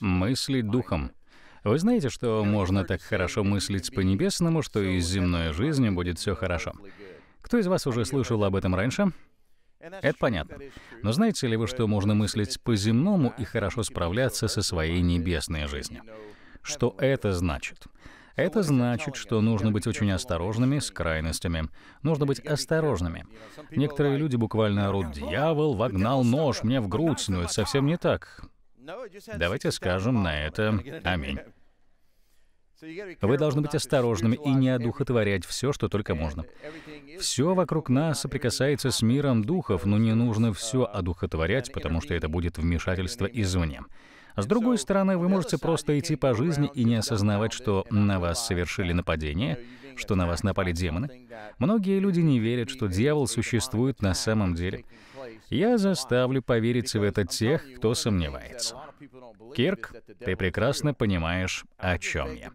мыслить духом. Вы знаете, что можно так хорошо мыслить по-небесному, что и с земной жизнью будет все хорошо. Кто из вас уже слышал об этом раньше? Это понятно. Но знаете ли вы, что можно мыслить по-земному и хорошо справляться со своей небесной жизнью? Что это значит? Это значит, что нужно быть очень осторожными с крайностями. Нужно быть осторожными. Некоторые люди буквально орут «Дьявол вогнал нож мне в грудь», но это совсем не так. Давайте скажем на это «Аминь». Вы должны быть осторожными и не одухотворять все, что только можно. Все вокруг нас соприкасается с миром духов, но не нужно все одухотворять, потому что это будет вмешательство извне. С другой стороны, вы можете просто идти по жизни и не осознавать, что на вас совершили нападение, что на вас напали демоны. Многие люди не верят, что дьявол существует на самом деле. Я заставлю поверить в это тех, кто сомневается. Кирк, ты прекрасно понимаешь, о чем я.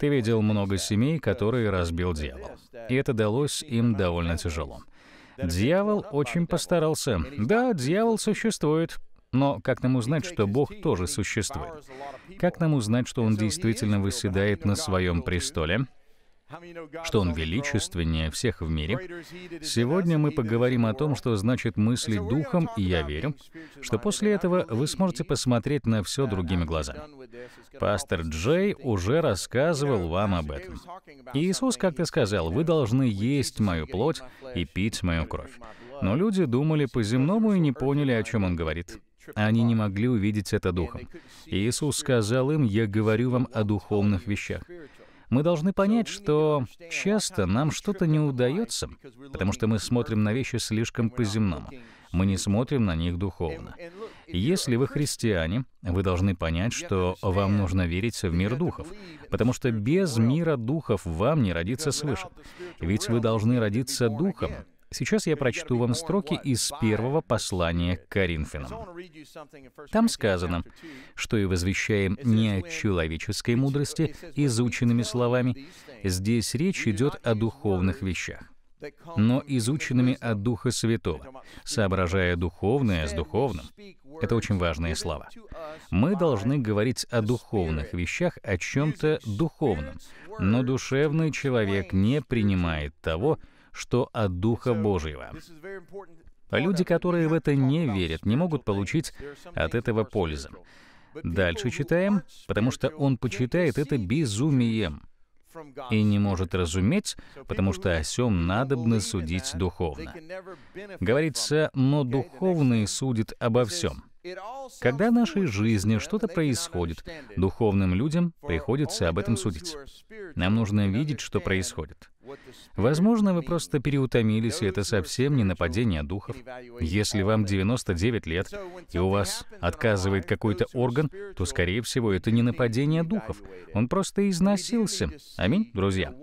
Ты видел много семей, которые разбил дьявол. И это далось им довольно тяжело. Дьявол очень постарался. Да, дьявол существует. Но как нам узнать, что Бог тоже существует? Как нам узнать, что Он действительно выседает на своем престоле? что Он величественнее всех в мире. Сегодня мы поговорим о том, что значит мыслить духом, и я верю, что после этого вы сможете посмотреть на все другими глазами. Пастор Джей уже рассказывал вам об этом. Иисус как-то сказал, «Вы должны есть мою плоть и пить мою кровь». Но люди думали по-земному и не поняли, о чем он говорит. Они не могли увидеть это духом. Иисус сказал им, «Я говорю вам о духовных вещах». Мы должны понять, что часто нам что-то не удается, потому что мы смотрим на вещи слишком по-земному. Мы не смотрим на них духовно. Если вы христиане, вы должны понять, что вам нужно верить в мир духов, потому что без мира духов вам не родиться свыше. Ведь вы должны родиться духом, Сейчас я прочту вам строки из первого послания к Коринфянам. Там сказано, что и возвещаем не о человеческой мудрости, изученными словами. Здесь речь идет о духовных вещах но изученными от Духа Святого, соображая духовное с духовным. Это очень важные слова. Мы должны говорить о духовных вещах, о чем-то духовном, но душевный человек не принимает того, что от Духа Божьего. Люди, которые в это не верят, не могут получить от этого пользы. Дальше читаем, потому что он почитает это безумием и не может разуметь, потому что о сем надобно судить духовно. Говорится, но духовный судит обо всем. Когда в нашей жизни что-то происходит, духовным людям приходится об этом судить. Нам нужно видеть, что происходит. Возможно, вы просто переутомились, и это совсем не нападение духов. Если вам 99 лет, и у вас отказывает какой-то орган, то, скорее всего, это не нападение духов. Он просто износился. Аминь, друзья.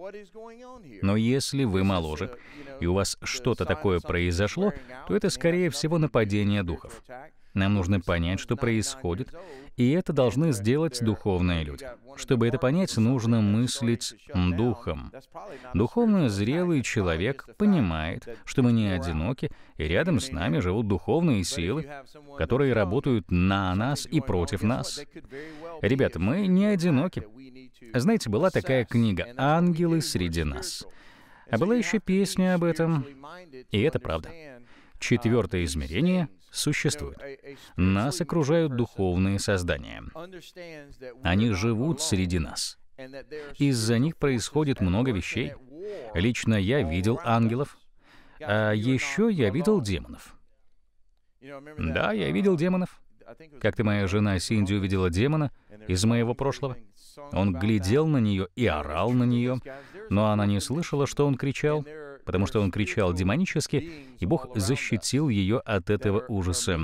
Но если вы моложе, и у вас что-то такое произошло, то это, скорее всего, нападение духов. Нам нужно понять, что происходит, и это должны сделать духовные люди. Чтобы это понять, нужно мыслить духом. Духовно зрелый человек понимает, что мы не одиноки, и рядом с нами живут духовные силы, которые работают на нас и против нас. Ребята, мы не одиноки. Знаете, была такая книга «Ангелы среди нас». А была еще песня об этом, и это правда. Четвертое измерение — существуют. Нас окружают духовные создания. Они живут среди нас. Из-за них происходит много вещей. Лично я видел ангелов, а еще я uh, видел демонов. Да, я видел демонов. Как-то моя жена Синди увидела демона из моего прошлого. Он глядел на нее и орал на нее, но она не слышала, что он кричал потому что он кричал демонически, и Бог защитил ее от этого ужаса.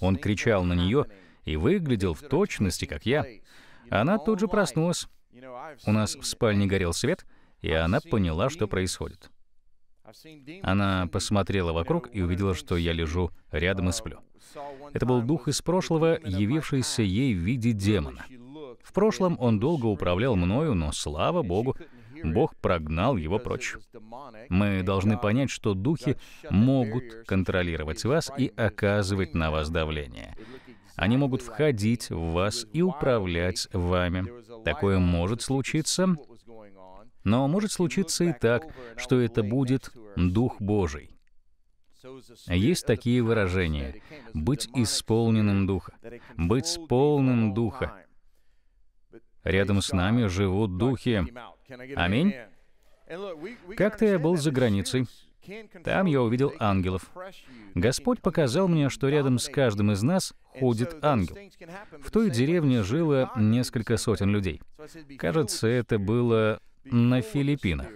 Он кричал на нее и выглядел в точности, как я. Она тут же проснулась. У нас в спальне горел свет, и она поняла, что происходит. Она посмотрела вокруг и увидела, что я лежу рядом и сплю. Это был дух из прошлого, явившийся ей в виде демона. В прошлом он долго управлял мною, но, слава богу, Бог прогнал его прочь. Мы должны понять, что духи могут контролировать вас и оказывать на вас давление. Они могут входить в вас и управлять вами. Такое может случиться, но может случиться и так, что это будет Дух Божий. Есть такие выражения — быть исполненным Духа, быть полным Духа. Рядом с нами живут духи, Аминь. Как-то я был за границей. Там я увидел ангелов. Господь показал мне, что рядом с каждым из нас ходит ангел. В той деревне жило несколько сотен людей. Кажется, это было на Филиппинах.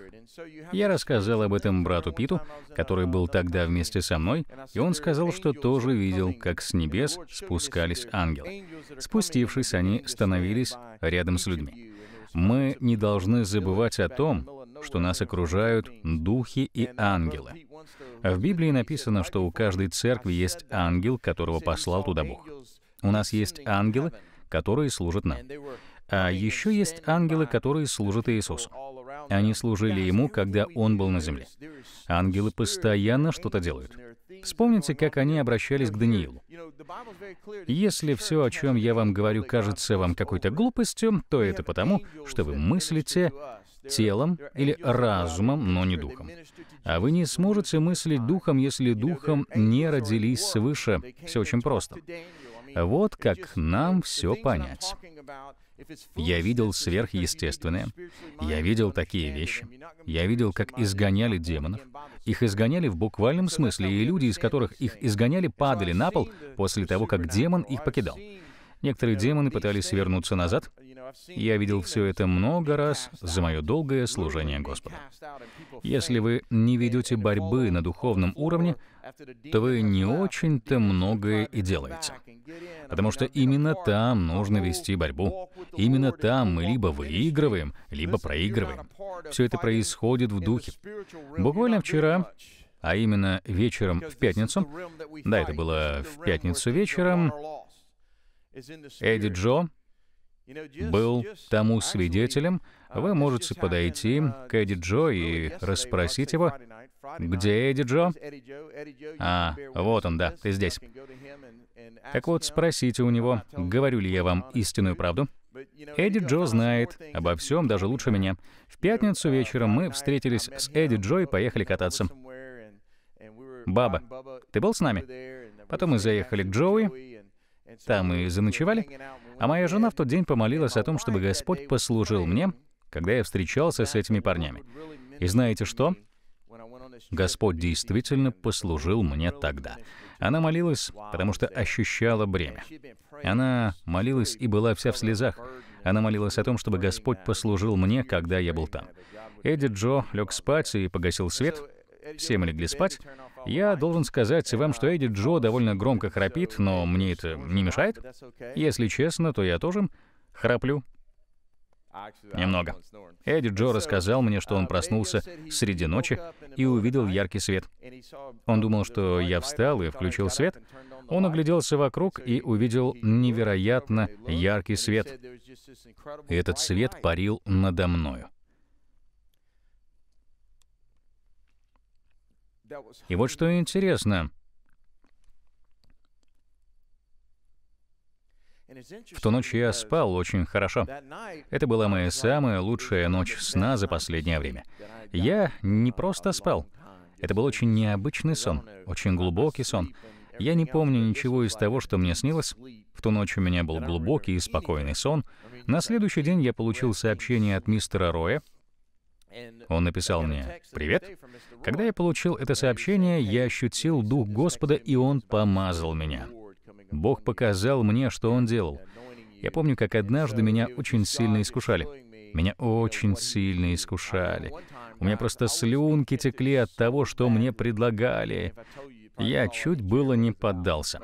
Я рассказал об этом брату Питу, который был тогда вместе со мной, и он сказал, что тоже видел, как с небес спускались ангелы. Спустившись, они становились рядом с людьми. Мы не должны забывать о том, что нас окружают духи и ангелы. В Библии написано, что у каждой церкви есть ангел, которого послал туда Бог. У нас есть ангелы, которые служат нам. А еще есть ангелы, которые служат Иисусу. Они служили Ему, когда Он был на земле. Ангелы постоянно что-то делают. Вспомните, как они обращались к Даниилу. Если все, о чем я вам говорю, кажется вам какой-то глупостью, то это потому, что вы мыслите телом или разумом, но не духом. А вы не сможете мыслить духом, если духом не родились свыше. Все очень просто. Вот как нам все понять. Я видел сверхъестественное. Я видел такие вещи. Я видел, как изгоняли демонов. Их изгоняли в буквальном смысле, и люди, из которых их изгоняли, падали на пол после того, как демон их покидал. Некоторые демоны пытались вернуться назад. Я видел все это много раз за мое долгое служение Господу. Если вы не ведете борьбы на духовном уровне, то вы не очень-то многое и делаете. Потому что именно там нужно вести борьбу. Именно там мы либо выигрываем, либо проигрываем. Все это происходит в духе. Буквально вчера а именно вечером в пятницу. Да, это было в пятницу вечером. Эдди Джо был тому свидетелем, вы можете подойти к Эдди Джо и расспросить его, где Эдди Джо? А, вот он, да, ты здесь. Так вот, спросите у него, говорю ли я вам истинную правду. Эдди Джо знает обо всем, даже лучше меня. В пятницу uh, вечером мы встретились с Эдди Джо и uh, поехали кататься. Баба, ты был с нами? Потом мы заехали к Джоуи, там и заночевали. А моя жена в тот день помолилась о том, чтобы Господь послужил мне, когда я встречался с этими парнями. И знаете что? Господь действительно послужил мне тогда. Она молилась, потому что ощущала бремя. Она молилась и была вся в слезах. Она молилась о том, чтобы Господь послужил мне, когда я был там. Эдди Джо лег спать и погасил свет. Все мы легли спать. Я должен сказать вам, что Эдди Джо довольно громко храпит, но мне это не мешает. Если честно, то я тоже храплю. Немного. Эдди Джо рассказал мне, что он проснулся среди ночи и увидел яркий свет. Он думал, что я встал и включил свет. Он огляделся вокруг и увидел невероятно яркий свет. И этот свет парил надо мною. И вот что интересно. В ту ночь я спал очень хорошо. Это была моя самая лучшая ночь сна за последнее время. Я не просто спал. Это был очень необычный сон, очень глубокий сон. Я не помню ничего из того, что мне снилось. В ту ночь у меня был глубокий и спокойный сон. На следующий день я получил сообщение от мистера Роя, он написал мне, «Привет». Когда я получил это сообщение, я ощутил Дух Господа, и Он помазал меня. Бог показал мне, что Он делал. Я помню, как однажды меня очень сильно искушали. Меня очень сильно искушали. У меня просто слюнки текли от того, что мне предлагали. Я чуть было не поддался.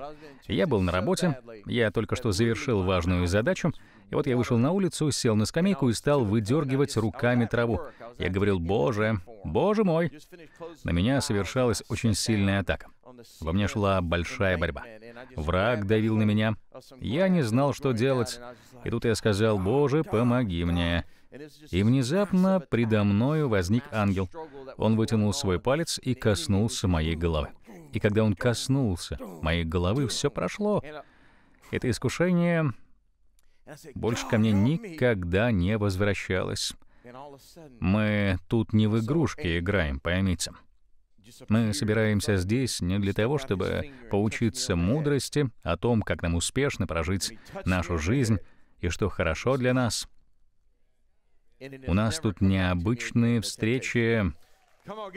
Я был на работе, я только что завершил важную задачу, и вот я вышел на улицу, сел на скамейку и стал выдергивать руками траву. Я говорил, «Боже, боже мой!» На меня совершалась очень сильная атака. Во мне шла большая борьба. Враг давил на меня. Я не знал, что делать. И тут я сказал, «Боже, помоги мне!» И внезапно предо мною возник ангел. Он вытянул свой палец и коснулся моей головы. И когда он коснулся моей головы, все прошло. Это искушение больше ко мне никогда не возвращалась. Мы тут не в игрушки играем, поймите. Мы собираемся здесь не для того, чтобы поучиться мудрости о том, как нам успешно прожить нашу жизнь и что хорошо для нас. У нас тут необычные встречи.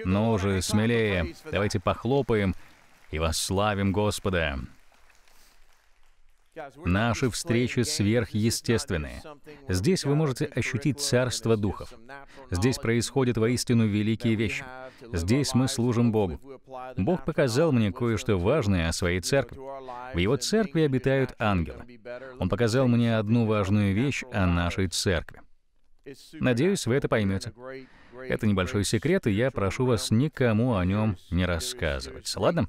но же, смелее, давайте похлопаем и восславим Господа. Наши встречи сверхъестественные. Здесь вы можете ощутить царство духов. Здесь происходят воистину великие вещи. Здесь мы служим Богу. Бог показал мне кое-что важное о своей церкви. В его церкви обитают ангелы. Он показал мне одну важную вещь о нашей церкви. Надеюсь, вы это поймете. Это небольшой секрет, и я прошу вас никому о нем не рассказывать. Ладно?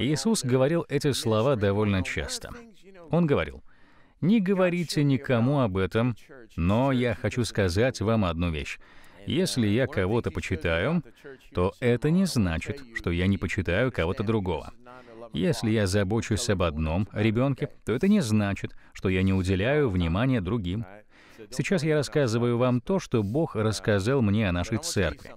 Иисус говорил эти слова довольно часто. Он говорил, «Не говорите никому об этом, но я хочу сказать вам одну вещь. Если uh, я кого-то почитаю, то это не значит, что я не почитаю кого-то другого. Если я забочусь об одном ребенке, то это не значит, что я не уделяю внимания другим. Сейчас я рассказываю вам то, что Бог uh, рассказал мне о нашей церкви.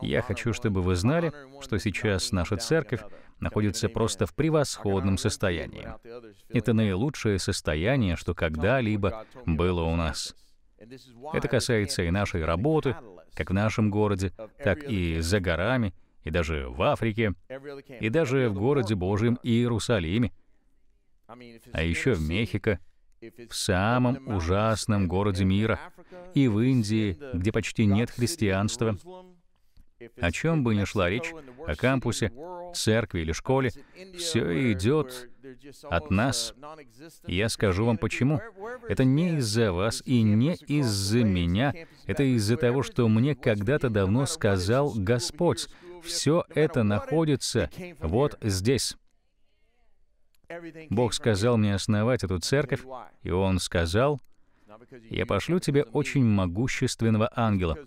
Я хочу, чтобы вы знали, что сейчас наша церковь находится просто в превосходном состоянии. Это наилучшее состояние, что когда-либо было у нас. Это касается и нашей работы, как в нашем городе, так и за горами, и даже в Африке, и даже в городе Божьем Иерусалиме, а еще в Мехико, в самом ужасном городе мира, и в Индии, где почти нет христианства. О чем бы ни шла речь, о кампусе, церкви или школе, все идет от нас. Я скажу вам почему. Это не из-за вас и не из-за меня. Это из-за того, что мне когда-то давно сказал Господь. Все это находится вот здесь. Бог сказал мне основать эту церковь, и Он сказал, я пошлю тебе очень могущественного ангела.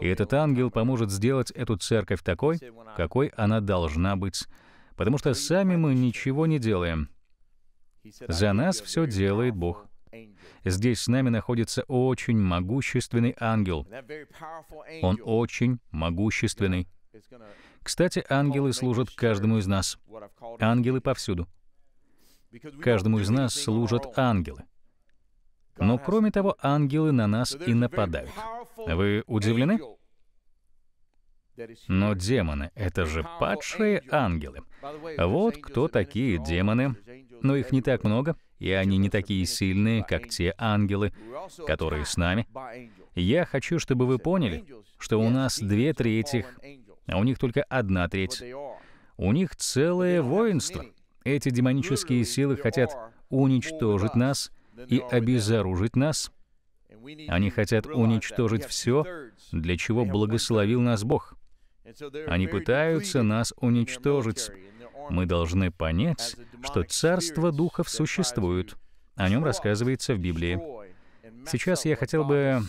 И этот ангел поможет сделать эту церковь такой, какой она должна быть, потому что сами мы ничего не делаем. За нас все делает Бог. Здесь с нами находится очень могущественный ангел. Он очень могущественный. Кстати, ангелы служат каждому из нас. Ангелы повсюду. Каждому из нас служат ангелы. Но кроме того, ангелы на нас и нападают. Вы удивлены? Но демоны — это же падшие ангелы. Вот кто такие демоны. Но их не так много, и они не такие сильные, как те ангелы, которые с нами. Я хочу, чтобы вы поняли, что у нас две трети, а у них только одна треть. У них целое воинство. Эти демонические силы хотят уничтожить нас — и обезоружить нас. Они хотят уничтожить все, для чего благословил нас Бог. Они пытаются нас уничтожить. Мы должны понять, что Царство Духов существует. О нем рассказывается в Библии. Сейчас я хотел бы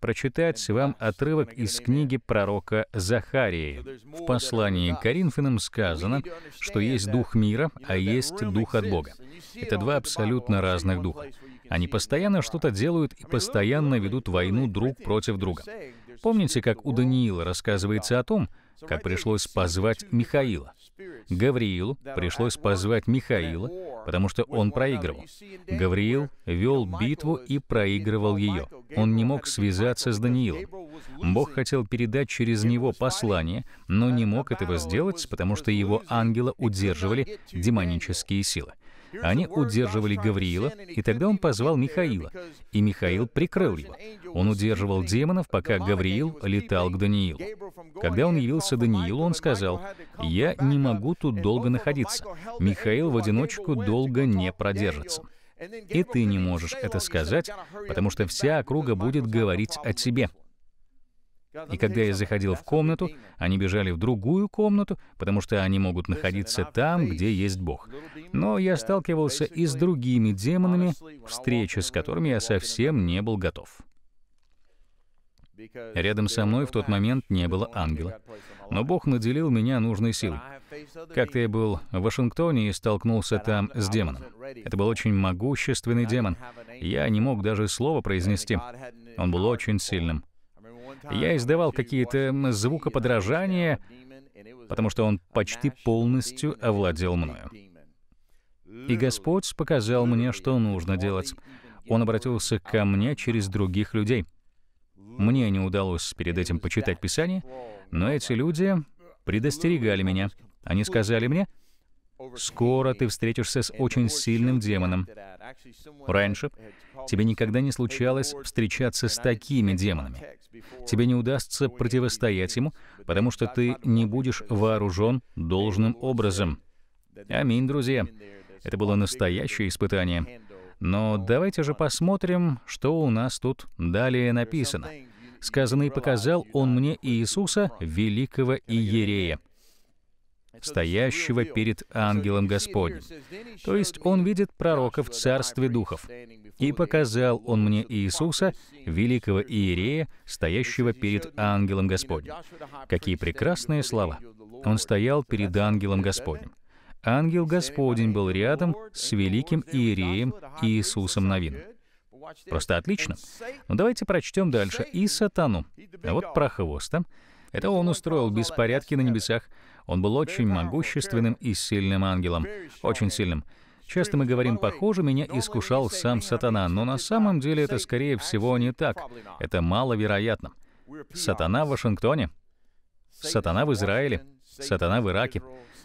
прочитать вам отрывок из книги пророка Захарии. В послании к Коринфянам сказано, что есть дух мира, а есть дух от Бога. Это два абсолютно разных духа. Они постоянно что-то делают и постоянно ведут войну друг против друга. Помните, как у Даниила рассказывается о том, как пришлось позвать Михаила? Гавриилу пришлось позвать Михаила, потому что он проигрывал. Гавриил вел битву и проигрывал ее. Он не мог связаться с Даниилом. Бог хотел передать через него послание, но не мог этого сделать, потому что его ангела удерживали демонические силы. Они удерживали Гавриила, и тогда он позвал Михаила, и Михаил прикрыл его. Он удерживал демонов, пока Гавриил летал к Даниилу. Когда он явился Даниилу, он сказал, «Я не могу тут долго находиться. Михаил в одиночку долго не продержится». И ты не можешь это сказать, потому что вся округа будет говорить о тебе. И когда я заходил в комнату, они бежали в другую комнату, потому что они могут находиться там, где есть Бог. Но я сталкивался и с другими демонами, встречи с которыми я совсем не был готов. Рядом со мной в тот момент не было ангела. Но Бог наделил меня нужной силой. Как-то я был в Вашингтоне и столкнулся там с демоном. Это был очень могущественный демон. Я не мог даже слова произнести. Он был очень сильным я издавал какие-то звукоподражания, потому что он почти полностью овладел мною. И Господь показал мне, что нужно делать. Он обратился ко мне через других людей. Мне не удалось перед этим почитать Писание, но эти люди предостерегали меня. Они сказали мне — Скоро ты встретишься с очень сильным демоном. Раньше тебе никогда не случалось встречаться с такими демонами. Тебе не удастся противостоять ему, потому что ты не будешь вооружен должным образом. Аминь, друзья. Это было настоящее испытание. Но давайте же посмотрим, что у нас тут далее написано. Сказано «И показал он мне Иисуса, великого Иерея» стоящего перед ангелом Господним. То есть он видит пророка в царстве духов. И показал он мне Иисуса, великого Иерея, стоящего перед ангелом Господним. Какие прекрасные слова! Он стоял перед ангелом Господним. Ангел Господень был рядом с великим Иереем Иисусом Новином. Просто отлично. Но ну, давайте прочтем дальше. «И сатану». А вот про хвоста. Это он устроил беспорядки на небесах, он был очень могущественным и сильным ангелом. Очень сильным. Часто мы говорим, похоже, меня искушал сам сатана, но на самом деле это, скорее всего, не так. Это маловероятно. Сатана в Вашингтоне. Сатана в Израиле. Сатана в Ираке.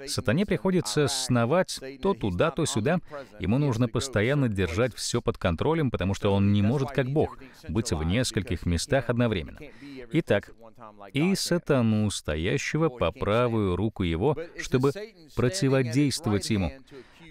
Сатане приходится сновать то туда, то сюда. Ему нужно постоянно держать все под контролем, потому что он не может, как Бог, быть в нескольких местах одновременно. Итак, и сатану, стоящего по правую руку его, чтобы противодействовать ему.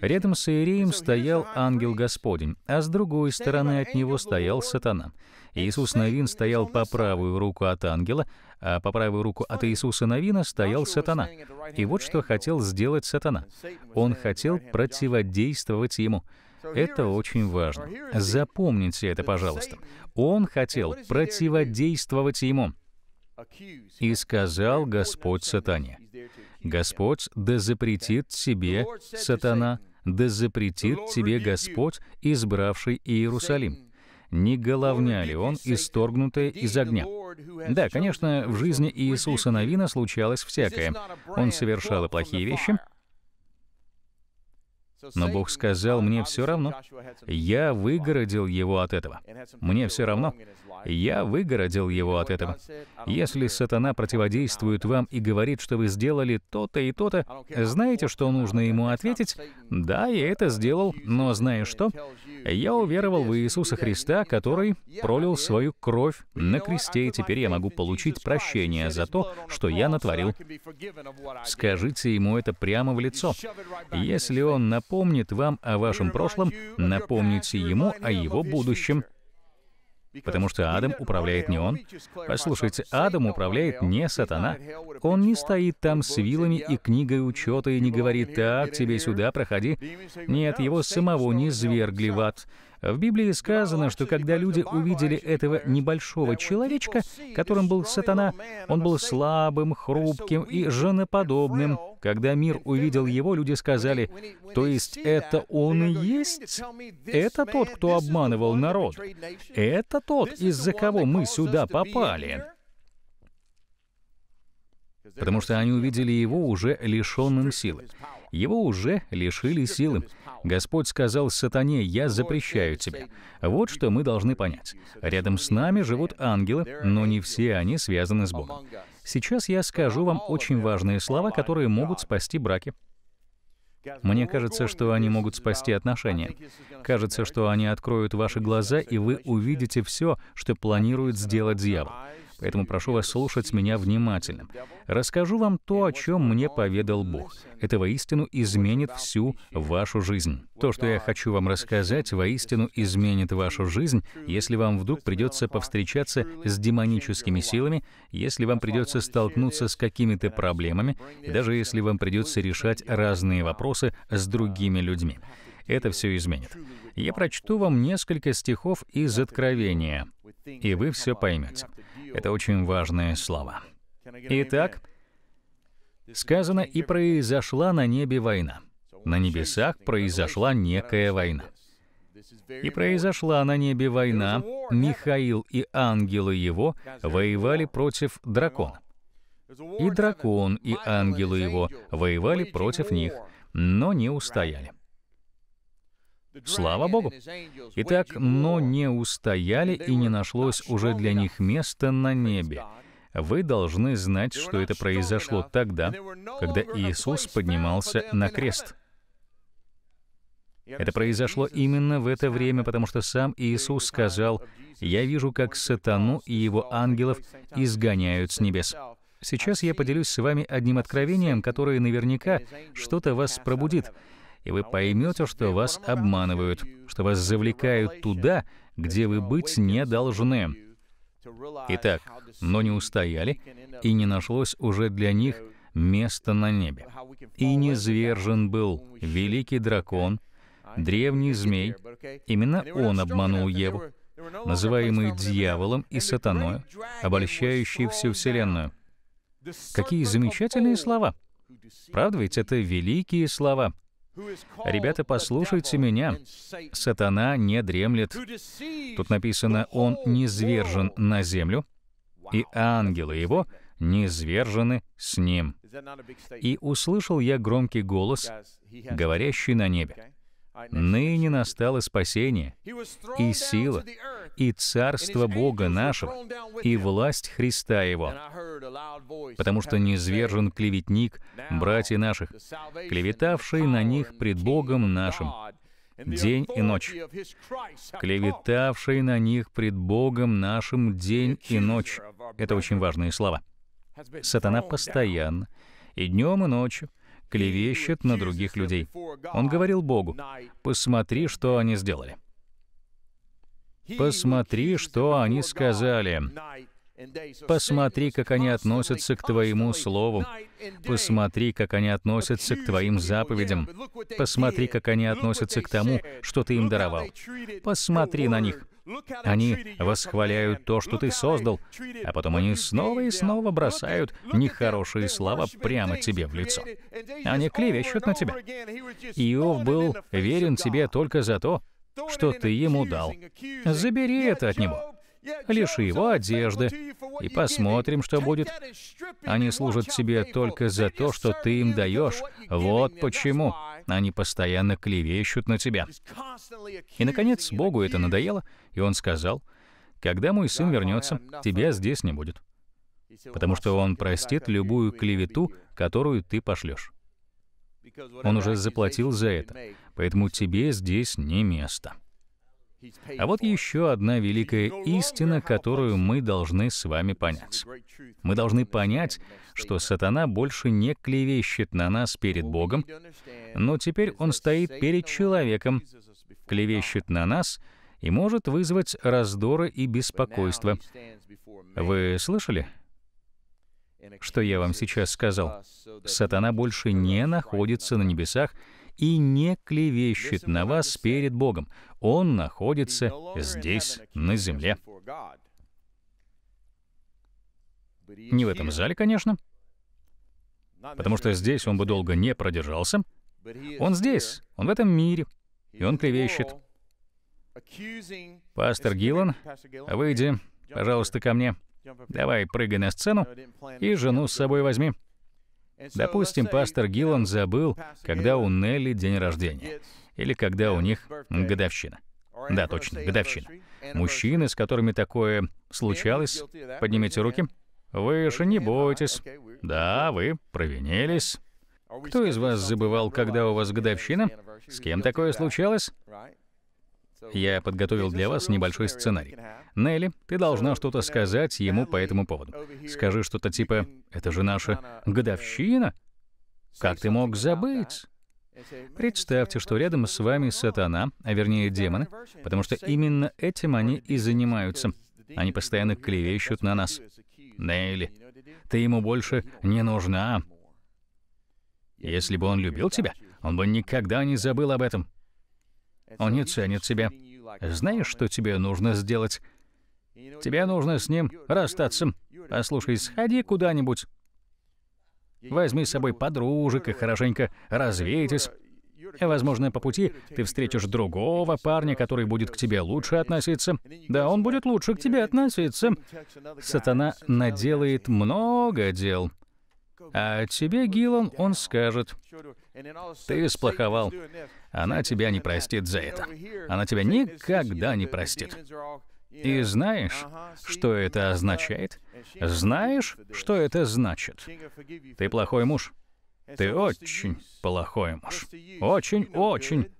Рядом с Иереем стоял ангел Господень, а с другой стороны от него стоял сатана. Иисус Новин стоял по правую руку от ангела, а по правую руку от Иисуса Навина стоял сатана. И вот что хотел сделать сатана. Он хотел противодействовать ему. Это очень важно. Запомните это, пожалуйста. Он хотел противодействовать ему. «И сказал Господь сатане, Господь да запретит тебе, сатана, да запретит тебе Господь, избравший Иерусалим, не головня ли он, исторгнутая из огня? Да, конечно, в жизни Иисуса Новина случалось всякое. Он совершал и плохие вещи, но Бог сказал, мне все равно. Я выгородил его от этого. Мне все равно. Я выгородил его от этого. Если сатана противодействует вам и говорит, что вы сделали то-то и то-то, знаете, что нужно ему ответить? Да, я это сделал, но знаю что? Я уверовал в Иисуса Христа, который пролил свою кровь на кресте, и теперь я могу получить прощение за то, что я натворил. Скажите ему это прямо в лицо. Если он напомнит, напомнит вам о вашем прошлом, напомните ему о его будущем. Потому что Адам управляет не он. Послушайте, Адам управляет не сатана. Он не стоит там с вилами и книгой учета и не говорит «Так, тебе сюда, проходи». Нет, его самого не звергли в ад. В Библии сказано, что когда люди увидели этого небольшого человечка, которым был сатана, он был слабым, хрупким и женоподобным. Когда мир увидел его, люди сказали, «То есть это он и есть? Это тот, кто обманывал народ? Это тот, из-за кого мы сюда попали?» Потому что они увидели его уже лишенным силы. Его уже лишили силы. Господь сказал сатане, «Я запрещаю тебе. Вот что мы должны понять. Рядом с нами живут ангелы, но не все они связаны с Богом. Сейчас я скажу вам очень важные слова, которые могут спасти браки. Мне кажется, что они могут спасти отношения. Кажется, что они откроют ваши глаза, и вы увидите все, что планирует сделать дьявол. Поэтому прошу вас слушать меня внимательно. Расскажу вам то, о чем мне поведал Бог. Это воистину изменит всю вашу жизнь. То, что я хочу вам рассказать, воистину изменит вашу жизнь, если вам вдруг придется повстречаться с демоническими силами, если вам придется столкнуться с какими-то проблемами, и даже если вам придется решать разные вопросы с другими людьми это все изменит. Я прочту вам несколько стихов из Откровения, и вы все поймете. Это очень важные слова. Итак, сказано, и произошла на небе война. На небесах произошла некая война. И произошла на небе война, Михаил и ангелы его воевали против дракона. И дракон, и ангелы его воевали против них, но не устояли. Слава Богу! Итак, но не устояли и не нашлось уже для них места на небе. Вы должны знать, что это произошло тогда, когда Иисус поднимался на крест. Это произошло именно в это время, потому что сам Иисус сказал, «Я вижу, как сатану и его ангелов изгоняют с небес». Сейчас я поделюсь с вами одним откровением, которое наверняка что-то вас пробудит и вы поймете, что вас обманывают, что вас завлекают туда, где вы быть не должны. Итак, но не устояли, и не нашлось уже для них места на небе. И низвержен был великий дракон, древний змей. Именно он обманул Еву, называемый дьяволом и сатаной, обольщающий всю Вселенную. Какие замечательные слова! Правда ведь это великие слова — «Ребята, послушайте меня. Сатана не дремлет». Тут написано «Он не звержен на землю, и ангелы его не звержены с ним». «И услышал я громкий голос, говорящий на небе». Ныне настало спасение, и сила, и царство Бога нашего, и власть Христа Его, потому что низвержен клеветник, братья наших, клеветавший на них пред Богом нашим, день и ночь, клеветавший на них пред Богом нашим день и ночь. Это очень важные слова. Сатана постоянно, и днем, и ночью, клевещет на других людей. Он говорил Богу, «Посмотри, что они сделали». «Посмотри, что они сказали. Посмотри, как они относятся к Твоему Слову. Посмотри, как они относятся к Твоим заповедям. Посмотри, как они относятся к тому, что Ты им даровал. Посмотри на них. Они восхваляют то, что Ты создал, а потом они снова и снова бросают нехорошие слова прямо Тебе в лицо. Они клевещут на Тебя. Иов был верен Тебе только за то, что Ты ему дал. Забери это от него лиши его одежды, и посмотрим, что будет. Они служат тебе только за то, что ты им даешь. Вот почему они постоянно клевещут на тебя. И, наконец, Богу это надоело, и он сказал, «Когда мой сын вернется, тебя здесь не будет, потому что он простит любую клевету, которую ты пошлешь. Он уже заплатил за это, поэтому тебе здесь не место». А вот еще одна великая истина, которую мы должны с вами понять. Мы должны понять, что сатана больше не клевещет на нас перед Богом, но теперь он стоит перед человеком, клевещет на нас и может вызвать раздоры и беспокойство. Вы слышали? Что я вам сейчас сказал? Сатана больше не находится на небесах, и не клевещет на вас перед Богом. Он находится здесь, на земле. Не в этом зале, конечно, потому что здесь он бы долго не продержался. Он здесь, он в этом мире, и он клевещет. Пастор Гиллан, выйди, пожалуйста, ко мне. Давай, прыгай на сцену и жену с собой возьми. Допустим, пастор Гиллан забыл, когда у Нелли день рождения, или когда у них годовщина. Да, точно, годовщина. Мужчины, с которыми такое случалось, поднимите руки. Вы же не бойтесь. Да, вы провинились. Кто из вас забывал, когда у вас годовщина? С кем такое случалось? Я подготовил для вас небольшой сценарий. Нелли, ты должна что-то сказать ему по этому поводу. Скажи что-то типа «Это же наша годовщина? Как ты мог забыть?» Представьте, что рядом с вами сатана, а вернее демоны, потому что именно этим они и занимаются. Они постоянно клевещут на нас. Нелли, ты ему больше не нужна. Если бы он любил тебя, он бы никогда не забыл об этом. Он не ценит тебя. Знаешь, что тебе нужно сделать? Тебе нужно с ним расстаться. Послушай, сходи куда-нибудь. Возьми с собой подружек и хорошенько развейтесь. Возможно, по пути ты встретишь другого парня, который будет к тебе лучше относиться. Да, он будет лучше к тебе относиться. Сатана наделает много дел. А о тебе, Гилан, он скажет, «Ты сплоховал. Она тебя не простит за это. Она тебя никогда не простит». И знаешь, что это означает? Знаешь, что это значит? Ты плохой муж. Ты очень плохой муж. Очень-очень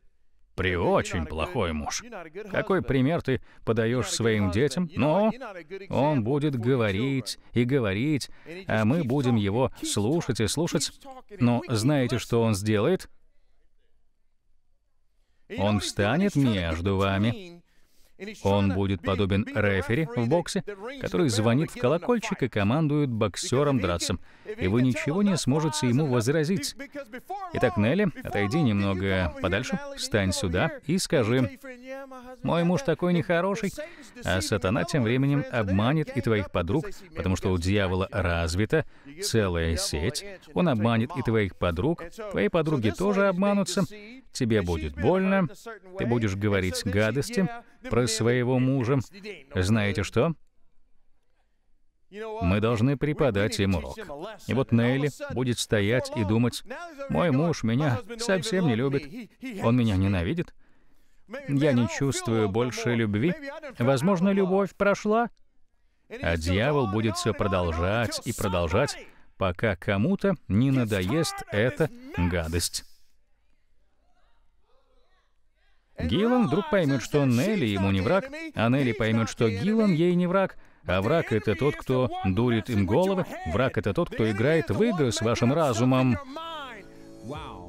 при очень плохой муж. Какой пример ты подаешь своим детям? Но он будет говорить и говорить, а мы будем его слушать и слушать. Но знаете, что он сделает? Он встанет между вами. Он будет подобен рефери в боксе, который звонит в колокольчик и командует боксером драться, и вы ничего не сможете ему возразить. Итак, Нелли, отойди немного подальше, встань сюда и скажи, «Мой муж такой нехороший, а сатана тем временем обманет и твоих подруг, потому что у дьявола развита целая сеть, он обманет и твоих подруг, твои подруги тоже обманутся, тебе будет больно, ты будешь говорить гадости, про своего мужа. Знаете что? Мы должны преподать им урок. И вот Нелли будет стоять и думать, «Мой муж меня совсем не любит. Он меня ненавидит. Я не чувствую больше любви. Возможно, любовь прошла». А дьявол будет все продолжать и продолжать, пока кому-то не надоест эта гадость. Гилан вдруг поймет, что Нелли ему не враг, а Нелли поймет, что Гилан ей не враг, а враг — это тот, кто дурит им головы, враг — это тот, кто играет в игры с вашим разумом. Вау!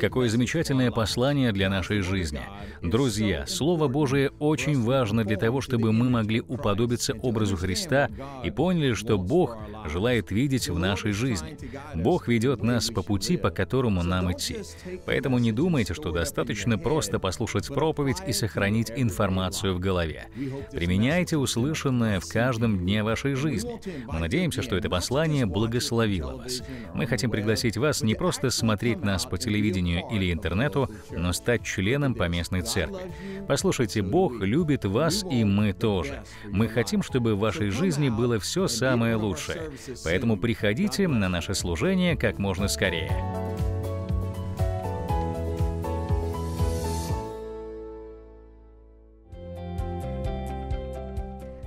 Какое замечательное послание для нашей жизни. Друзья, Слово Божие очень важно для того, чтобы мы могли уподобиться образу Христа и поняли, что Бог желает видеть в нашей жизни. Бог ведет нас по пути, по которому нам идти. Поэтому не думайте, что достаточно просто послушать проповедь и сохранить информацию в голове. Применяйте услышанное в каждом дне вашей жизни. Мы надеемся, что это послание благословило вас. Мы хотим пригласить вас не просто смотреть нас по телевизору, телевидению или интернету, но стать членом по местной церкви. Послушайте, Бог любит вас, и мы тоже. Мы хотим, чтобы в вашей жизни было все самое лучшее. Поэтому приходите на наше служение как можно скорее.